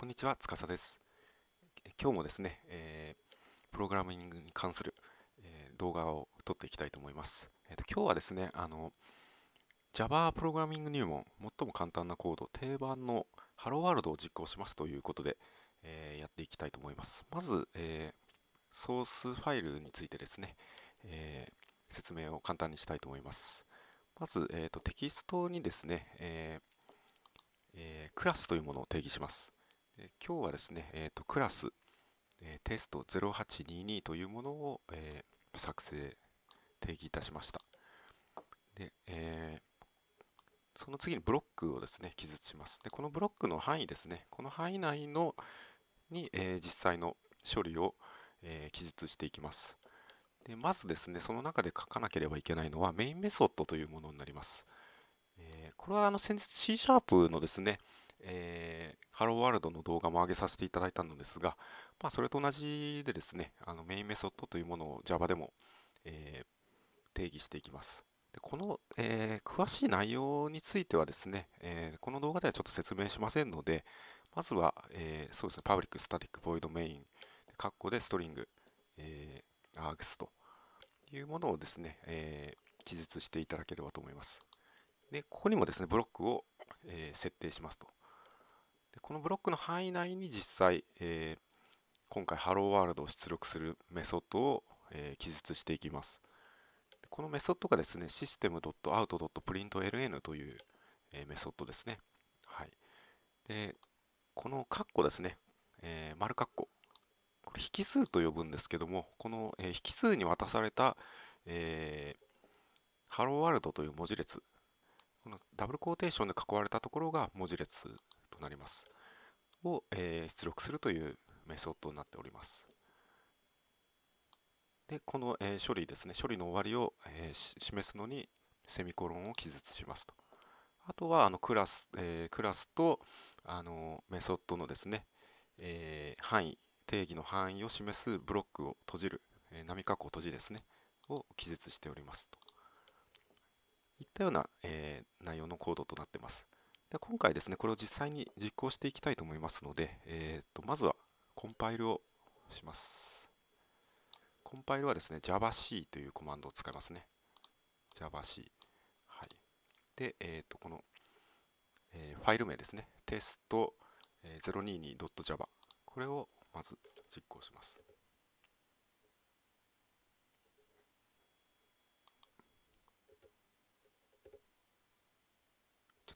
こんにちは、司です。今日もですね、えー、プログラミングに関する、えー、動画を撮っていきたいと思います。えーと、今日はですね、あの、Java プログラミング入門、最も簡単なコード、定番の Hello World を実行しますということで、えー、やっていきたいと思います。まず、えソースファイルについてですね、え説明を簡単にしたいと思います。まず、えーと、とテキストにですね、えーえー、クラスというものを定義します。え今日はですね、えーと、クラス、えー、テスト0822というものを、えー、作成、定義いたしました。で、えー、その次にブロックをですね、記述します。で、このブロックの範囲ですね、この範囲内のに、え実際の処理を、え記述していきます。でまずですね、その中で書かなければいけないのはメインメソッドというものになります。えこれはあの先日 C シャープのですね、えー、ハローワールドの動画も上げさせていただいたのですが、まあ、それと同じでですね、あのメインメソッドというものを Java でも、えー、定義していきます。でこの、えー、詳しい内容についてはですね、えこの動画ではちょっと説明しませんので、まずは、えそうですね、パブリックスタティックボイドメイン、カッコでストリング、えー、アーグスというものをですね、え記述していただければと思います。で、ここにもですね、ブロックを、え設定しますと。このブロックの範囲内に実際、えー、今回ハローワールドを出力するメソッドを、えー、記述していきます。このメソッドがですね、ム y s t o u t p r i n t l n という、えー、メソッドですね。はい。で、このカッコですね、えー、丸カッコ。これ引数と呼ぶんですけども、この、え引数に渡された、えハローワールドという文字列。このダブルコーテーションで囲われたところが文字列となります。を、えー、出力するというメソッドになっております。で、この、えー、処理ですね、処理の終わりを、えー、示すのにセミコロンを記述しますと。あとはあのクラス、えクラスとあのメソッドのですね、え範囲、定義の範囲を示すブロックを閉じる、え波加工閉じですね、を記述しておりますと。いったような、え内容のコードとなってます。で今回ですね、これを実際に実行していきたいと思いますので、えーと、まずはコンパイルをします。コンパイルはですね、javac というコマンドを使いますね。javac。はい。で、えっ、ー、と、この、えー、ファイル名ですね、test022.java。これをまず実行します。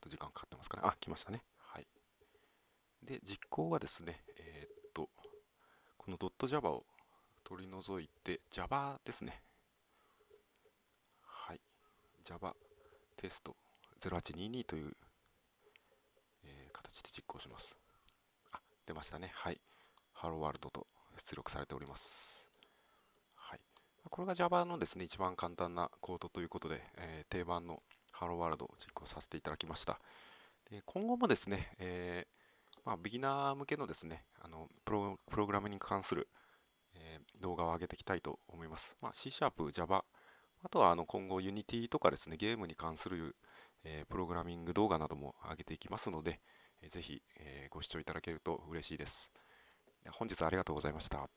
と時間かかってますから、あ、来ましたね。はい。で、実行はですね、えー、っと、この .java を取り除いて Java ですね。はい。Java テスト0822という、えー、形で実行します。あ、出ましたね。はい。Hello World と出力されております。はい。これが Java のですね、一番簡単なコードということで、えー、定番のハローワールドを実行させていただきました。で今後もですね、えー、まあ、ビギナー向けのですね、あのプログラムに関する、えー、動画を上げていきたいと思います。まあ、C シャープ、Java、あとはあの今後 Unity とかですね、ゲームに関する、えー、プログラミング動画なども上げていきますので、えー、ぜひ、えご視聴いただけると嬉しいです。本日はありがとうございました。